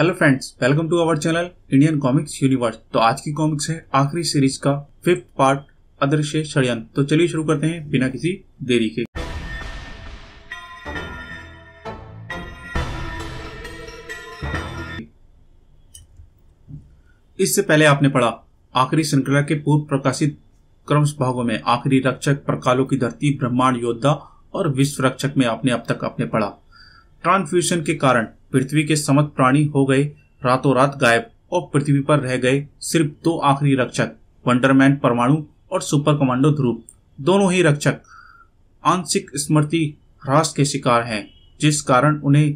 Hello friends welcome to our channel Indian comics universe तो आज की कॉमिक्स है आखिरी सीरीज का फिफ्थ पार्ट अदृश्य षडयंत्र तो चलिए शुरू करते हैं बिना किसी देरी के इससे पहले आपने पढ़ा आखिरी श्रृंखला के पूर्व प्रकाशित क्रमश भागों में आखिरी रक्षक प्रकालों की धरती ब्रह्मांड योद्धा और विश्व रक्षक में आपने अब तक आपने पढ़ा ट्रांसफ्यूशन के कारण पृथ्वी के समत प्राणी हो गए रातों रात गायब और पृथ्वी पर रह गए सिर्फ दो आखिरी रक्षक वंडरमैन परमाणु और सुपर कमांडो ध्रुव दोनों ही रक्षक आंशिक स्मृति ह्रास के शिकार हैं जिस कारण उन्हें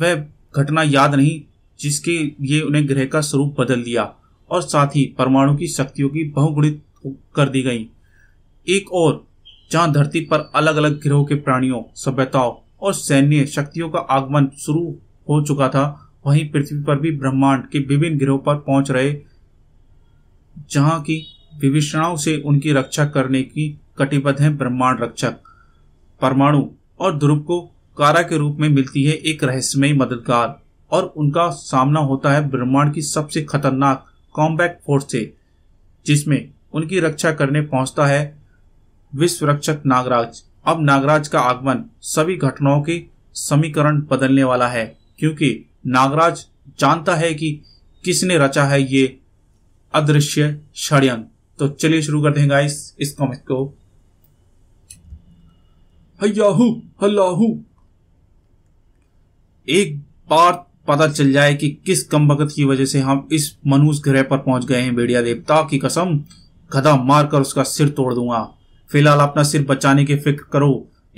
वह घटना याद नहीं जिसके लिए उन्हें ग्रह का स्वरूप बदल दिया और साथ ही परमाणु की शक्तियों की बहुगुणित कर दी गई एक और जहां धरती पर अलग अलग ग्रहों के प्राणियों सभ्यताओं और सैन्य शक्तियों का आगमन शुरू हो चुका था वहीं पृथ्वी पर भी ब्रह्मांड के विभिन्न गिरोह पर पहुंच रहे जहां की विभिषणाओं से उनकी रक्षा करने की कटिबद्ध है ब्रह्मांड रक्षक परमाणु और ध्रुव को कारा के रूप में मिलती है एक रहस्यमय मददगार और उनका सामना होता है ब्रह्मांड की सबसे खतरनाक कॉम्बैक्ट फोर्स से जिसमें उनकी रक्षा करने पहुंचता है विश्व रक्षक नागराज अब नागराज का आगमन सभी घटनाओं के समीकरण बदलने वाला है क्योंकि नागराज जानता है कि किसने रचा है ये अदृश्य षडयंत्र तो चलिए शुरू करते हैं गाइस इस कॉमिक को हयाहू हल्लाहू एक बार पता चल जाए कि किस कम की वजह से हम इस मनुष्य ग्रह पर पहुंच गए हैं बेड़िया देवता की कसम गधा मारकर उसका सिर तोड़ दूंगा फिलहाल अपना सिर बचाने की फिक्र करो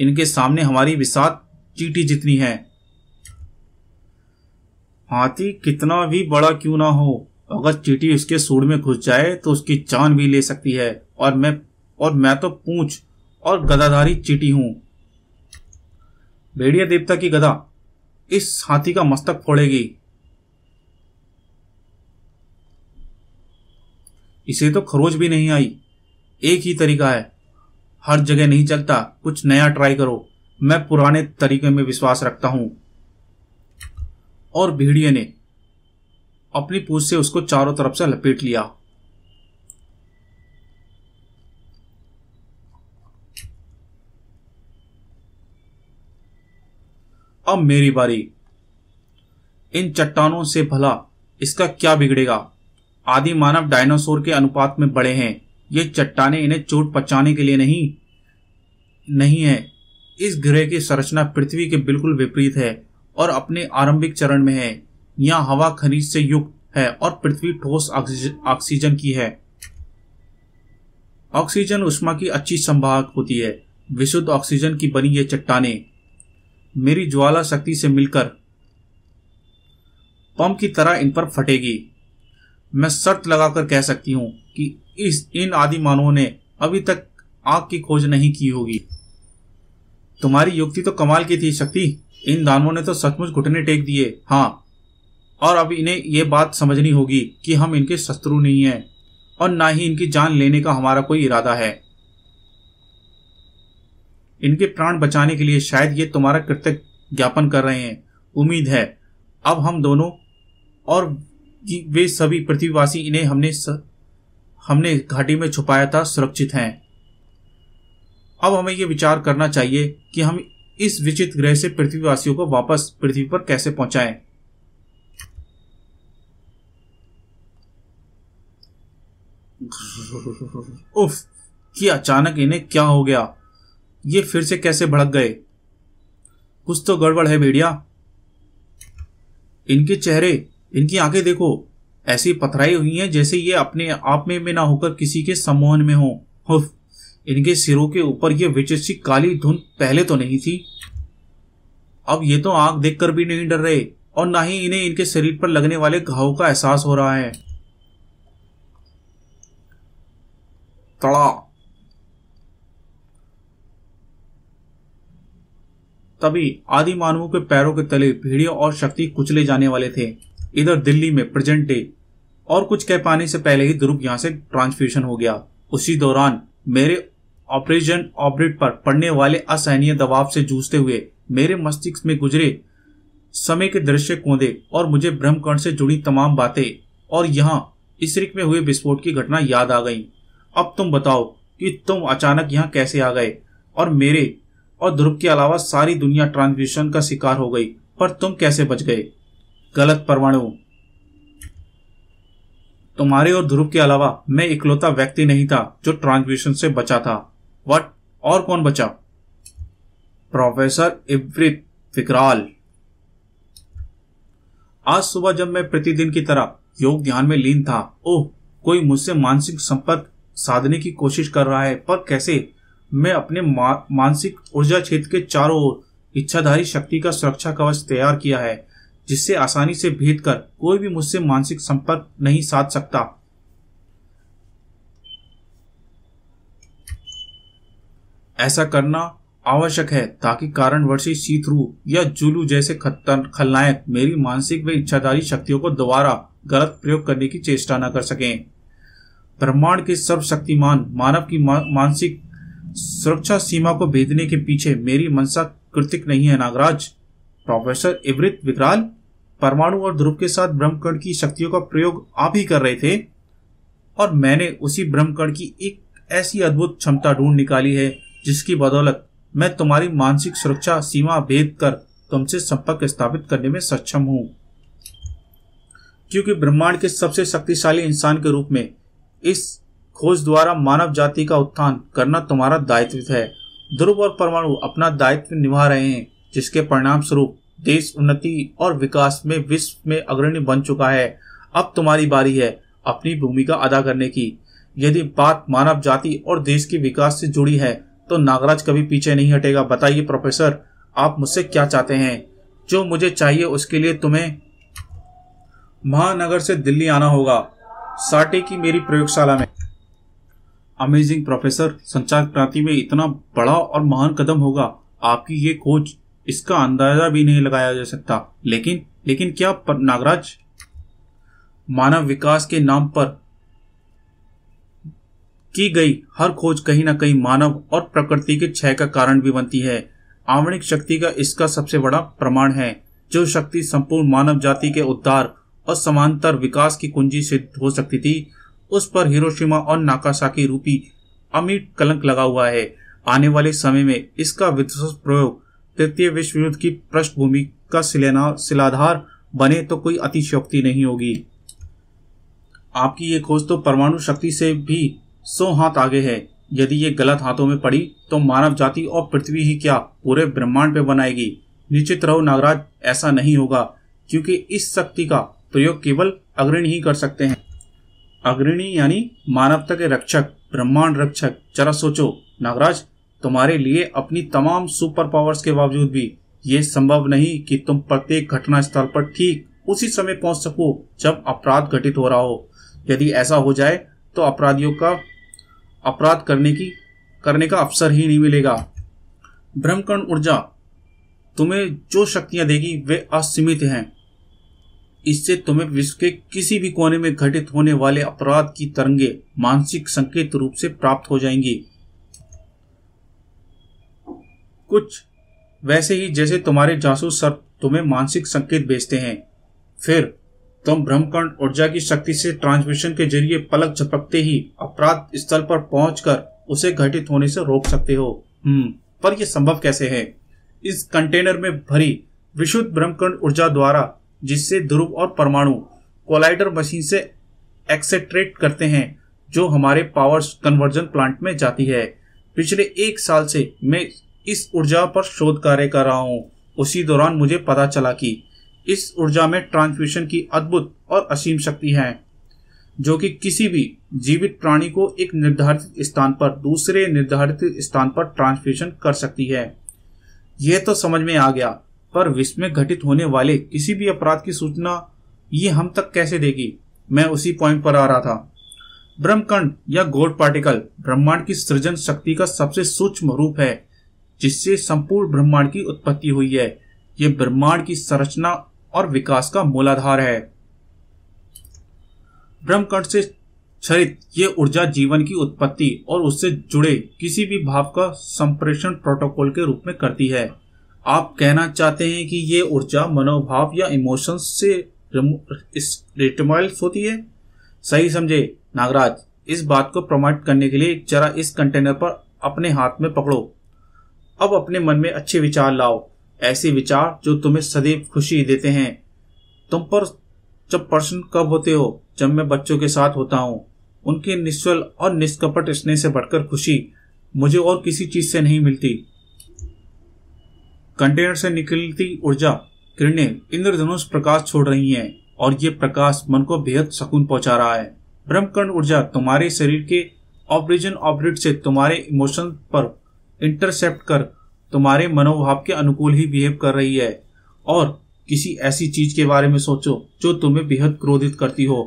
इनके सामने हमारी विसात चीटी जितनी है हाथी कितना भी बड़ा क्यों ना हो अगर चीटी उसके सूड में घुस जाए तो उसकी जान भी ले सकती है और मैं और मैं तो पूछ और गदाधारी चीटी हूं भेड़िया देवता की गदा इस हाथी का मस्तक फोड़ेगी इसे तो खरोच भी नहीं आई एक ही तरीका है हर जगह नहीं चलता कुछ नया ट्राई करो मैं पुराने तरीके में विश्वास रखता हूं और भेड़िए ने अपनी पूछ से उसको चारों तरफ से लपेट लिया अब मेरी बारी इन चट्टानों से भला इसका क्या बिगड़ेगा आदि मानव डायनासोर के अनुपात में बड़े हैं ये चट्टाने इन्हें चोट पहुंचाने के लिए नहीं नहीं है इस ग्रह की संरचना पृथ्वी के बिल्कुल विपरीत है और अपने आरंभिक चरण में है यहाँ हवा खनिज से युक्त है और पृथ्वी ठोस ऑक्सीजन की है ऑक्सीजन उष्मा की अच्छी संवाहक होती है विशुद्ध ऑक्सीजन की बनी ये चट्टाने मेरी ज्वाला शक्ति से मिलकर पंप की तरह इन पर फटेगी मैं शर्त लगाकर कह सकती हूं कि इस इन आदि मानवों ने अभी तक आग की खोज नहीं की होगी तुम्हारी युक्ति तो कमाल की थी शक्ति इन दानवों ने तो सचमुच घुटने टेक दिए हाँ और अब इन्हें ये बात समझनी होगी कि हम इनके शत्रु नहीं हैं और ना ही इनकी जान लेने का हमारा कोई इरादा है इनके प्राण बचाने के लिए शायद ये तुम्हारा कृतज्ञ ज्ञापन कर रहे हैं उम्मीद है अब हम दोनों और वे सभी पृथ्वीवासी इन्हें हमने स, हमने घाटी में छुपाया था सुरक्षित हैं अब हमें यह विचार करना चाहिए कि हम इस विचित्र ग्रह से पृथ्वीवासियों को वापस पृथ्वी पर कैसे पहुंचाएं। उफ कि अचानक इन्हें क्या हो गया ये फिर से कैसे भड़क गए कुछ तो गड़बड़ है भेड़िया इनके चेहरे इनकी आंखें देखो ऐसी पथराई हुई हैं जैसे ये अपने आप में ना होकर किसी के सम्मोहन में हो उफ इनके सिरों के ऊपर यह विचित्र काली धुन पहले तो नहीं थी अब ये तो आंख देखकर भी नहीं डर रहे और ना ही इन्हें इनके शरीर पर लगने वाले घावों का एहसास हो रहा है तड़ा तभी आदि मानवों के पैरों के तले भीड़िया और शक्ति कुचले जाने वाले थे इधर दिल्ली में प्रेजेंट डे और कुछ कह पाने से पहले ही ध्रुव यहां से ट्रांसफ्यूशन हो गया उसी दौरान मेरे ऑपरेशन ऑपरेट पर पड़ने वाले असहनीय दबाव से जूझते हुए मेरे मस्तिष्क में गुजरे समय के दृश्य कोंदे और मुझे ब्रह्मकर्ण से जुड़ी तमाम बातें और यहाँ इसरिक में हुए विस्फोट की घटना याद आ गई अब तुम बताओ कि तुम अचानक यहाँ कैसे आ गए और मेरे और ध्रुव के अलावा सारी दुनिया ट्रांसमिशन का शिकार हो गई पर तुम कैसे बच गए गलत परमाणु तुम्हारे और ध्रुव के अलावा मैं इकलौता व्यक्ति नहीं था जो ट्रांसमिशन से बचा था वट और कौन बचा प्रोफेसर इवृत फिकराल आज सुबह जब मैं प्रतिदिन की तरह योग ध्यान में लीन था ओह कोई मुझसे मानसिक संपर्क साधने की कोशिश कर रहा है पर कैसे मैं अपने मा, मानसिक ऊर्जा क्षेत्र के चारों ओर इच्छाधारी शक्ति का सुरक्षा कवच तैयार किया है जिससे आसानी से भेद कर कोई भी मुझसे मानसिक संपर्क नहीं साध सकता ऐसा करना आवश्यक है ताकि कारणवर्षी सीथरू या जुलू जैसे खलनायक मेरी मानसिक व इच्छाधारी शक्तियों को दोबारा गलत प्रयोग करने की चेष्टा न कर सकें ब्रह्मांड के सर्वशक्तिमान मानव की मा, मानसिक सुरक्षा सीमा को भेदने के पीछे मेरी मनसा कृतिक नहीं है नागराज प्रोफेसर इवृत विकराल परमाणु और ध्रुव के साथ ब्रह्मकण की शक्तियों का प्रयोग आप ही कर रहे थे और मैंने उसी ब्रह्मकण की एक ऐसी अद्भुत क्षमता ढूंढ निकाली है जिसकी बदौलत मैं तुम्हारी मानसिक सुरक्षा सीमा भेद कर तुमसे संपर्क स्थापित करने में सक्षम हूं क्योंकि ब्रह्मांड के सबसे शक्तिशाली इंसान के रूप में इस खोज द्वारा मानव जाति का उत्थान करना तुम्हारा दायित्व है ध्रुव और परमाणु अपना दायित्व निभा रहे हैं जिसके परिणाम स्वरूप देश उन्नति और विकास में विश्व में अग्रणी बन चुका है अब तुम्हारी बारी है अपनी भूमिका अदा करने की यदि बात मानव जाति और देश के विकास से जुड़ी है तो नागराज कभी पीछे नहीं हटेगा बताइए प्रोफेसर आप मुझसे क्या चाहते हैं जो मुझे चाहिए उसके लिए तुम्हें महानगर से दिल्ली आना होगा साटे की मेरी प्रयोगशाला में अमेजिंग प्रोफेसर संचार क्रांति में इतना बड़ा और महान कदम होगा आपकी ये खोज इसका अंदाजा भी नहीं लगाया जा सकता लेकिन लेकिन क्या नागराज मानव विकास के नाम पर की गई हर खोज कहीं ना कहीं मानव और प्रकृति के क्षय का कारण भी बनती है आवणिक शक्ति का इसका सबसे बड़ा प्रमाण है जो शक्ति संपूर्ण मानव जाति के उद्धार और समांतर विकास की कुंजी सिद्ध हो सकती थी उस पर हिरोशिमा और नाकासाकी रूपी अमिट कलंक लगा हुआ है आने वाले समय में इसका विध्वंस प्रयोग तृतीय विश्व युद्ध की पृष्ठभूमि का शिलाधार बने तो कोई अतिशयोक्ति नहीं होगी आपकी ये खोज तो परमाणु शक्ति से भी सौ हाथ आगे है यदि ये गलत हाथों में पड़ी तो मानव जाति और पृथ्वी ही क्या पूरे ब्रह्मांड पे बनाएगी निश्चित रहो नागराज ऐसा नहीं होगा क्योंकि इस शक्ति का प्रयोग केवल अग्रणी ही कर सकते हैं अग्रणी यानी मानवता के रक्षक ब्रह्मांड रक्षक जरा सोचो नागराज तुम्हारे लिए अपनी तमाम सुपर पावर्स के बावजूद भी ये संभव नहीं कि तुम प्रत्येक घटना स्थल पर ठीक उसी समय पहुंच सको जब अपराध घटित हो रहा हो यदि ऐसा हो जाए तो अपराधियों का अपराध करने की करने का अवसर ही नहीं मिलेगा ब्रह्मकर्ण ऊर्जा तुम्हें जो शक्तियां देगी वे असीमित हैं इससे तुम्हें विश्व के किसी भी कोने में घटित होने वाले अपराध की तरंगे मानसिक संकेत रूप से प्राप्त हो जाएंगी कुछ वैसे ही जैसे तुम्हारे जासूस सर तुम्हें मानसिक संकेत भेजते हैं फिर तुम भ्रमकंड ऊर्जा की शक्ति से ट्रांसमिशन के जरिए पलक झपकते ही अपराध स्थल पर पहुँच उसे घटित होने से रोक सकते हो हम्म पर यह संभव कैसे है इस कंटेनर में भरी विशुद्ध भ्रमकंड ऊर्जा द्वारा जिससे ध्रुव और परमाणु कोलाइडर मशीन से एक्सेट्रेट करते हैं जो हमारे पावर कन्वर्जन प्लांट में जाती है पिछले एक साल से मैं इस ऊर्जा पर शोध कार्य कर रहा हूँ उसी दौरान मुझे पता चला कि इस ऊर्जा में ट्रांसमिशन की अद्भुत और असीम शक्ति है जो कि किसी भी जीवित प्राणी को एक निर्धारित स्थान पर दूसरे निर्धारित स्थान पर ट्रांसमिशन कर सकती है यह तो समझ में आ गया पर विश्व में घटित होने वाले किसी भी अपराध की सूचना ये हम तक कैसे देगी मैं उसी पॉइंट पर आ रहा था ब्रह्मकंड या गोल्ड पार्टिकल ब्रह्मांड की सृजन शक्ति का सबसे सूक्ष्म रूप है जिससे संपूर्ण ब्रह्मांड की उत्पत्ति हुई है ये ब्रह्मांड की संरचना और विकास का मूलाधार है ब्रह्मकंड से छरित ये ऊर्जा जीवन की उत्पत्ति और उससे जुड़े किसी भी भाव का संप्रेषण प्रोटोकॉल के रूप में करती है आप कहना चाहते हैं कि ये ऊर्जा मनोभाव या इमोशंस से रिटमाइल्स होती है सही समझे नागराज इस बात को प्रमाणित करने के लिए जरा इस कंटेनर पर अपने हाथ में पकड़ो अब अपने मन में अच्छे विचार लाओ ऐसे विचार जो तुम्हें सदैव खुशी देते हैं तुम पर जब प्रश्न कब होते हो जब मैं बच्चों के साथ होता हूँ उनके निश्चल और निष्कपट स्नेह से बढ़कर खुशी मुझे और किसी चीज से नहीं मिलती कंटेनर से निकलती ऊर्जा किरणें इंद्रधनुष प्रकाश छोड़ रही हैं और ये प्रकाश मन को बेहद सुकून पहुंचा रहा है ब्रह्मकर्ण ऊर्जा तुम्हारे शरीर के ऑपरेशन ऑपरेट से तुम्हारे इमोशन पर इंटरसेप्ट कर तुम्हारे मनोभाव के अनुकूल ही बिहेव कर रही है और किसी ऐसी चीज के बारे में सोचो जो तुम्हें बेहद क्रोधित करती हो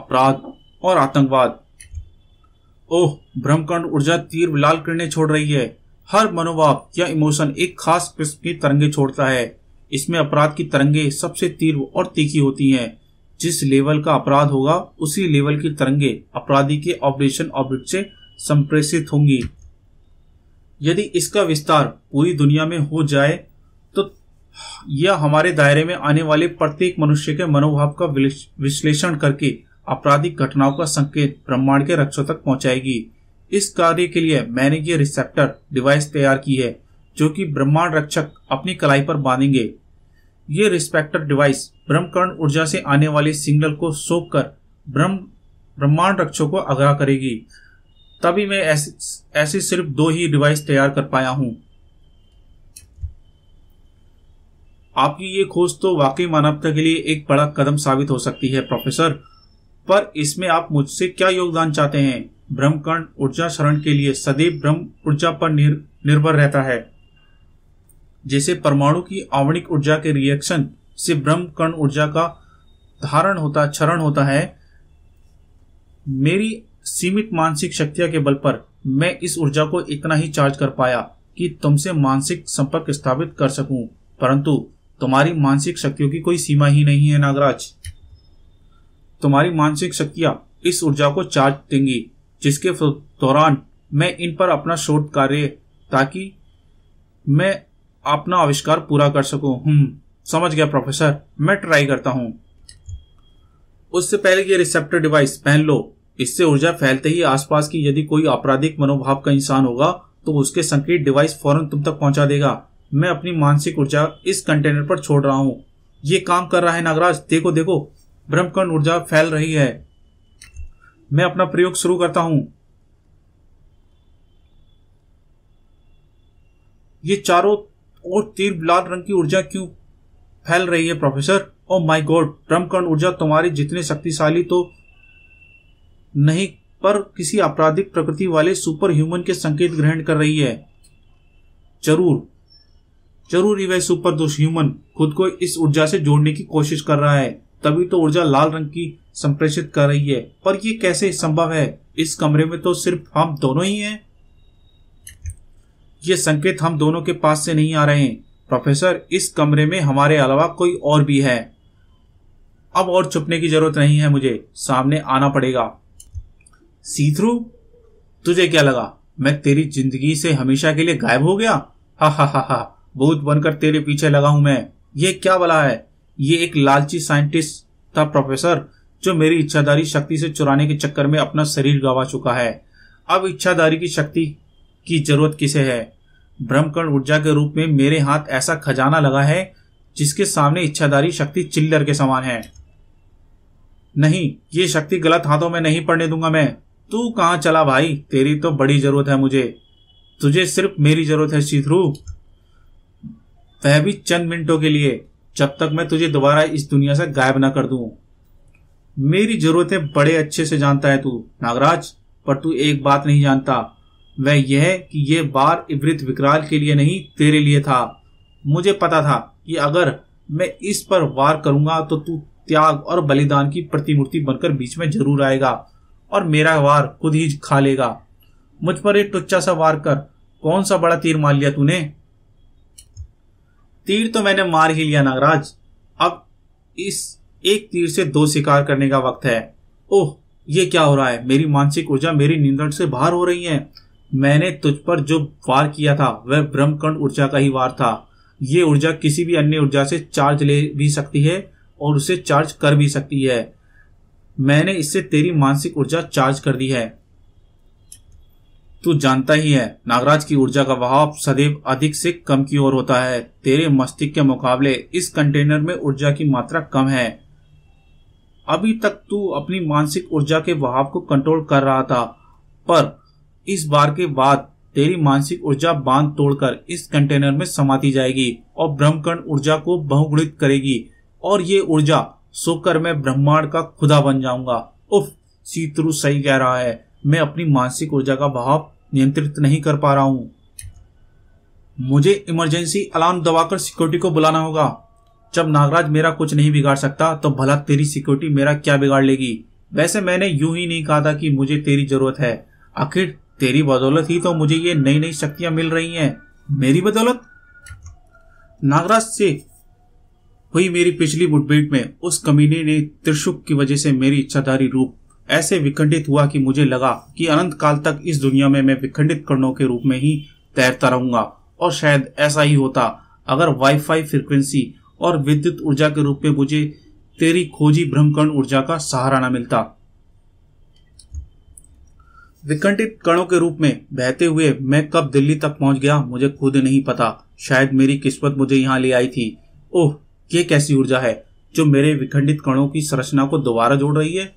अपराध और आतंकवाद ओह ब्रह्मकंड ऊर्जा तीर लाल किरणें छोड़ रही है हर मनोभाव या इमोशन एक खास किस्म की तरंगे छोड़ता है इसमें अपराध की तरंगे सबसे तीव्र और तीखी होती हैं जिस लेवल का अपराध होगा उसी लेवल की तरंगे अपराधी के ऑपरेशन ऑब्जेक्ट से संप्रेषित होंगी यदि इसका विस्तार पूरी दुनिया में हो जाए तो यह हमारे दायरे में आने वाले प्रत्येक मनुष्य के मनोभाव का विश्लेषण करके आपराधिक घटनाओं का संकेत ब्रह्मांड के रक्षों तक पहुंचाएगी इस कार्य के लिए मैंने ये रिसेप्टर डिवाइस तैयार की है जो कि ब्रह्मांड रक्षक अपनी कलाई पर बांधेंगे ये रिस्पेक्टर डिवाइस ब्रह्मकर्ण ऊर्जा से आने वाले सिग्नल को सोख कर ब्रह्म ब्रह्मांड रक्षों को आगाह करेगी तभी मैं ऐसी सिर्फ दो ही डिवाइस तैयार कर पाया हूं आपकी ये खोज तो वाकई मानवता के लिए एक बड़ा कदम साबित हो सकती है प्रोफेसर पर इसमें आप मुझसे क्या योगदान चाहते हैं ब्रह्मकर्ण ऊर्जा शरण के लिए सदैव ब्रह्म ऊर्जा पर निर, निर्भर रहता है जैसे परमाणु की आवणिक ऊर्जा के रिएक्शन से ब्रह्म कर्ण ऊर्जा का धारण होता क्षरण होता है मेरी सीमित मानसिक शक्तियां के बल पर मैं इस ऊर्जा को इतना ही चार्ज कर पाया कि तुमसे मानसिक संपर्क स्थापित कर सकूं परंतु तुम्हारी मानसिक शक्तियों की कोई सीमा ही नहीं है नागराज तुम्हारी मानसिक शक्तियां इस ऊर्जा को चार्ज देंगी जिसके दौरान मैं इन पर अपना शोध कार्य ताकि मैं अपना आविष्कार पूरा कर सकूं हम हम्म, समझ गया प्रोफेसर मैं ट्राई करता हूं उससे पहले ये रिसेप्टर डिवाइस पहन लो इससे ऊर्जा फैलते ही आसपास की यदि कोई आपराधिक मनोभाव का इंसान होगा तो उसके संकेत डिवाइस फौरन तुम तक पहुंचा देगा मैं अपनी मानसिक ऊर्जा इस कंटेनर पर छोड़ रहा हूँ ये काम कर रहा है नागराज देखो देखो ब्रह्मकर्ण ऊर्जा फैल रही है मैं अपना प्रयोग शुरू करता हूं ये चारों ओर तीर लाल रंग की ऊर्जा क्यों फैल रही है professor oh my god Brahmakarna ऊर्जा तुम्हारी जितनी शक्तिशाली तो नहीं पर किसी आपराधिक प्रकृति वाले सुपर ह्यूमन के संकेत ग्रहण कर रही है जरूर जरूर ही वह सुपर दोष ह्यूमन खुद को इस ऊर्जा से जोड़ने की कोशिश कर रहा है तभी तो ऊर्जा लाल रंग की संप्रेषित कर रही है पर यह कैसे संभव है इस कमरे में तो सिर्फ हम दोनों ही हैं ये संकेत हम दोनों के पास से नहीं आ रहे हैं प्रोफेसर इस कमरे में हमारे अलावा कोई और भी है अब और छुपने की जरूरत नहीं है मुझे सामने आना पड़ेगा सी थ्रू तुझे क्या लगा मैं तेरी जिंदगी से हमेशा के लिए गायब हो गया हा हा हा हा भूत बनकर तेरे पीछे लगा हूं मैं ये क्या वाला है ये एक लालची साइंटिस्ट था प्रोफेसर जो मेरी इच्छादारी शक्ति से चुराने के चक्कर में अपना शरीर गवा चुका है अब इच्छादारी की शक्ति की जरूरत किसे है ब्रह्मकर्ण ऊर्जा के रूप में मेरे हाथ ऐसा खजाना लगा है जिसके सामने इच्छादारी शक्ति चिल्लर के समान है नहीं ये शक्ति गलत हाथों में नहीं पड़ने दूंगा मैं तू कहा चला भाई तेरी तो बड़ी जरूरत है मुझे तुझे सिर्फ मेरी जरूरत है शीथरू वह भी चंद मिनटों के लिए जब तक मैं तुझे दोबारा इस दुनिया से गायब ना कर दूं मेरी जरूरतें बड़े अच्छे से जानता है तू नागराज पर तू एक बात नहीं जानता वह यह कि यह बार इवृत विकराल के लिए नहीं तेरे लिए था मुझे पता था कि अगर मैं इस पर वार करूंगा तो तू त्याग और बलिदान की प्रतिमूर्ति बनकर बीच में जरूर आएगा और मेरा वार खुद ही खा लेगा मुझ पर एक टुच्चा सा वार कर कौन सा बड़ा तीर मार लिया तूने तीर तो मैंने मार ही लिया नागराज अब इस एक तीर से दो शिकार करने का वक्त है ओह ये क्या हो रहा है मेरी मानसिक ऊर्जा मेरी नींद से बाहर हो रही है मैंने तुझ पर जो वार किया था वह ब्रह्मकंड ऊर्जा का ही वार था ये ऊर्जा किसी भी अन्य ऊर्जा से चार्ज ले भी सकती है और उसे चार्ज कर भी सकती है मैंने इससे तेरी मानसिक ऊर्जा चार्ज कर दी है तू जानता ही है नागराज की ऊर्जा का बहाव सदैव अधिक से कम की ओर होता है तेरे मस्तिष्क के मुकाबले इस कंटेनर में ऊर्जा की मात्रा कम है अभी तक तू अपनी मानसिक ऊर्जा के बहाव को कंट्रोल कर रहा था पर इस बार के बाद तेरी मानसिक ऊर्जा बांध तोड़कर इस कंटेनर में समाती जाएगी और ब्रह्मकर्ण ऊर्जा को बहुगुणित करेगी और ये ऊर्जा सोकर मैं ब्रह्मांड का खुदा बन जाऊंगा उफ सीतरु सही कह रहा है मैं अपनी मानसिक ऊर्जा का भाव नियंत्रित नहीं कर पा रहा हूं मुझे इमरजेंसी अलार्म दबाकर सिक्योरिटी को बुलाना होगा जब नागराज मेरा कुछ नहीं बिगाड़ सकता तो भला तेरी सिक्योरिटी मेरा क्या बिगाड़ लेगी वैसे मैंने यूं ही नहीं कहा था कि मुझे तेरी जरूरत है आखिर तेरी बदौलत ही तो मुझे ये नई नई शक्तियां मिल रही हैं मेरी बदौलत नागराज से हुई मेरी पिछली मुठभेड़ में उस कमीने ने त्रिशुक की वजह से मेरी इच्छाधारी रूप ऐसे विखंडित हुआ कि मुझे लगा कि अनंत काल तक इस दुनिया में मैं विखंडित कणों के रूप में ही तैरता रहूंगा और शायद ऐसा ही होता अगर वाईफाई फ्रीक्वेंसी और विद्युत ऊर्जा के रूप में मुझे तेरी खोजी भ्रमकण ऊर्जा का सहारा न मिलता विखंडित कणों के रूप में बहते हुए मैं कब दिल्ली तक पहुंच गया मुझे खुद नहीं पता शायद मेरी किस्मत मुझे यहाँ ले आई थी ओह ये कैसी ऊर्जा है जो मेरे विखंडित कणों की संरचना को दोबारा जोड़ रही है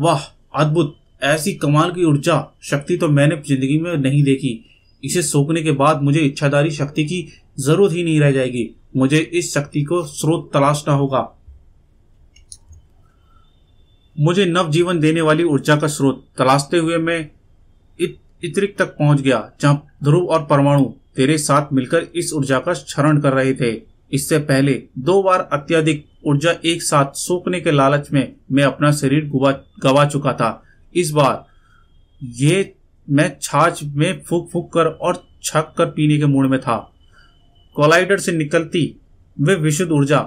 वाह अद्भुत ऐसी कमाल की ऊर्जा शक्ति तो मैंने जिंदगी में नहीं देखी इसे सोखने के बाद मुझे इच्छादारी शक्ति की जरूरत ही नहीं रह जाएगी मुझे इस शक्ति को स्रोत तलाशना होगा मुझे नवजीवन देने वाली ऊर्जा का स्रोत तलाशते हुए मैं इत, इतरिक तक पहुंच गया जहां ध्रुव और परमाणु तेरे साथ मिलकर इस ऊर्जा का क्षरण कर रहे थे इससे पहले दो बार अत्यधिक ऊर्जा एक साथ सोखने के लालच में मैं अपना शरीर गवा चुका था इस बार ये मैं छाछ में फूक फूक कर और छक कर पीने के मूड में था कोलाइडर से निकलती वे विशुद्ध ऊर्जा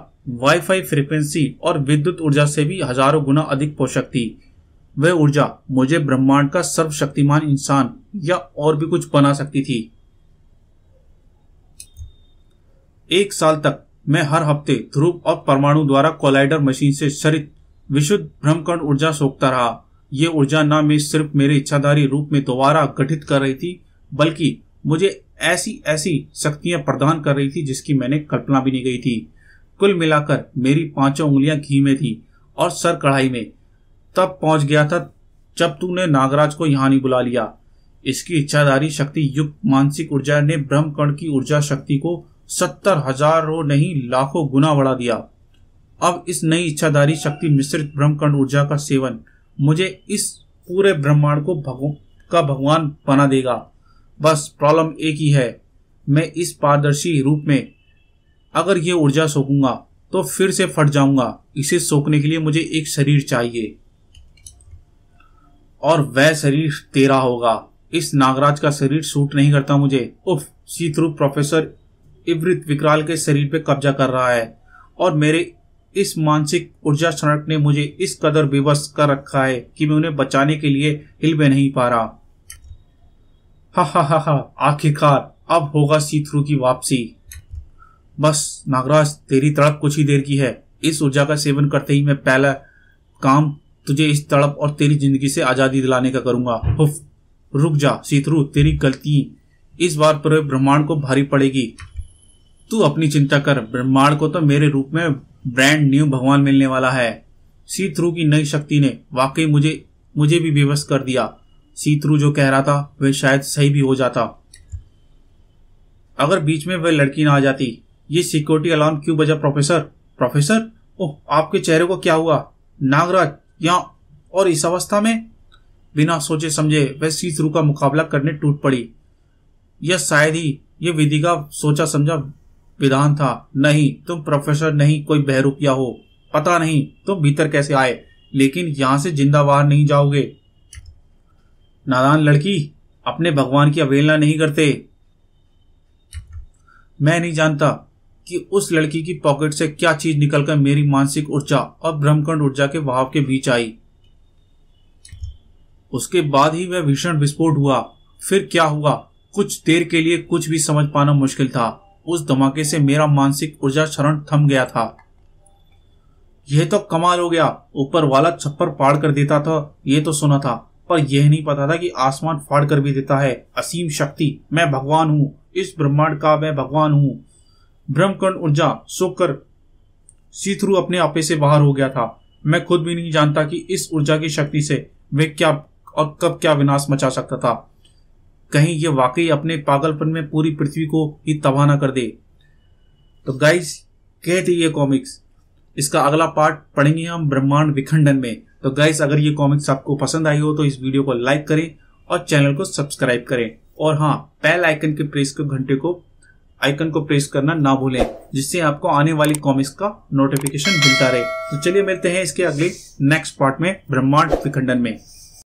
वाईफाई फ्रीक्वेंसी और विद्युत ऊर्जा से भी हजारों गुना अधिक पोषक थी वह ऊर्जा मुझे ब्रह्मांड का सर्वशक्तिमान इंसान या और भी कुछ बना सकती थी एक साल तक मैं हर हफ्ते ध्रुव और परमाणु द्वारा कोलाइडर मशीन से शरित विशुद्ध भ्रमकण ऊर्जा सोखता रहा ये ऊर्जा न मैं सिर्फ मेरे इच्छाधारी रूप में दोबारा गठित कर रही थी बल्कि मुझे ऐसी ऐसी शक्तियां प्रदान कर रही थी जिसकी मैंने कल्पना भी नहीं गई थी कुल मिलाकर मेरी पांचों उंगलियां घी में थी और सर कढ़ाई में तब पहुंच गया था जब तूने नागराज को यहाँ नहीं बुला लिया इसकी इच्छाधारी शक्ति युक्त मानसिक ऊर्जा ने ब्रह्म कण की ऊर्जा शक्ति को सत्तर हजारों नहीं लाखों गुना बढ़ा दिया अब इस नई इच्छाधारी शक्ति मिश्रित ब्रह्मकंड ऊर्जा का सेवन मुझे इस पूरे ब्रह्मांड को भगो का भगवान बना देगा बस प्रॉब्लम एक ही है मैं इस पारदर्शी रूप में अगर ये ऊर्जा सोखूंगा तो फिर से फट जाऊंगा इसे सोखने के लिए मुझे एक शरीर चाहिए और वह शरीर तेरा होगा इस नागराज का शरीर सूट नहीं करता मुझे उफ सी थ्रू प्रोफेसर इवृत विकराल के शरीर पर कब्जा कर रहा है और मेरे इस मानसिक ऊर्जा क्षणक ने मुझे इस कदर विवश कर रखा है कि मैं उन्हें बचाने के लिए हिल भी नहीं पा रहा हा हा हा हा आखिरकार अब होगा सीथरू की वापसी बस नागराज तेरी तड़प कुछ ही देर की है इस ऊर्जा का सेवन करते ही मैं पहला काम तुझे इस तड़प और तेरी जिंदगी से आजादी दिलाने का करूंगा रुक जा सीथ्रू तेरी गलती इस बार पूरे ब्रह्मांड को भारी पड़ेगी तू अपनी चिंता कर ब्रह्मांड को तो मेरे रूप में ब्रांड न्यू भगवान मिलने वाला है सी थ्रू की नई शक्ति ने वाकई मुझे मुझे भी विवश कर दिया सी थ्रू जो कह रहा था वह शायद सही भी हो जाता अगर बीच में वह लड़की ना आ जाती ये सिक्योरिटी अलार्म क्यों बजा प्रोफेसर प्रोफेसर ओह आपके चेहरे को क्या हुआ नागराज यहाँ और इस अवस्था में बिना सोचे समझे वह सी थ्रू का मुकाबला करने टूट पड़ी यह शायद ही यह विधि का सोचा समझा विधान था नहीं तुम प्रोफेसर नहीं कोई बहरूपिया हो पता नहीं तुम भीतर कैसे आए लेकिन यहां से जिंदा बाहर नहीं जाओगे नादान लड़की अपने भगवान की अवहेलना नहीं करते मैं नहीं जानता कि उस लड़की की पॉकेट से क्या चीज निकलकर मेरी मानसिक ऊर्जा और ब्रह्मकंड ऊर्जा के भाव के बीच आई उसके बाद ही वह भीषण विस्फोट हुआ फिर क्या हुआ कुछ देर के लिए कुछ भी समझ पाना मुश्किल था उस धमाके से मेरा मानसिक ऊर्जा क्षरण थम गया था यह तो कमाल हो गया ऊपर वाला छप्पर फाड़ कर देता था ये तो सुना था पर यह नहीं पता था कि आसमान फाड़ कर भी देता है असीम शक्ति मैं भगवान हूँ इस ब्रह्मांड का मैं भगवान हूँ ब्रह्मकर्ण ऊर्जा सोकर सीथरू अपने आपे से बाहर हो गया था मैं खुद भी नहीं जानता कि इस ऊर्जा की शक्ति से वे क्या और कब क्या विनाश मचा सकता था कहीं ये वाकई अपने पागलपन में पूरी पृथ्वी को ही तबाह ना कर दे तो गाइस कहते ये कॉमिक्स इसका अगला पार्ट पढ़ेंगे हम ब्रह्मांड विखंडन में तो गाइस अगर ये कॉमिक्स आपको पसंद आई हो तो इस वीडियो को लाइक करें और चैनल को सब्सक्राइब करें और हाँ पैल आइकन के प्रेस के घंटे को आइकन को प्रेस करना ना भूलें जिससे आपको आने वाली कॉमिक्स का नोटिफिकेशन मिलता रहे तो चलिए मिलते हैं इसके अगले नेक्स्ट पार्ट में ब्रह्मांड विखंडन में